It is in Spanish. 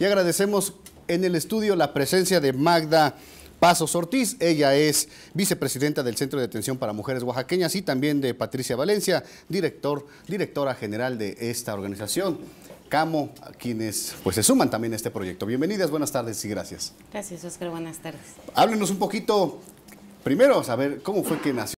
Y agradecemos en el estudio la presencia de Magda. Pasos Ortiz, ella es vicepresidenta del Centro de Atención para Mujeres Oaxaqueñas y también de Patricia Valencia, director, directora general de esta organización. Camo, a quienes pues se suman también a este proyecto. Bienvenidas, buenas tardes y gracias. Gracias, Oscar, buenas tardes. Háblenos un poquito, primero, a ver cómo fue que nació.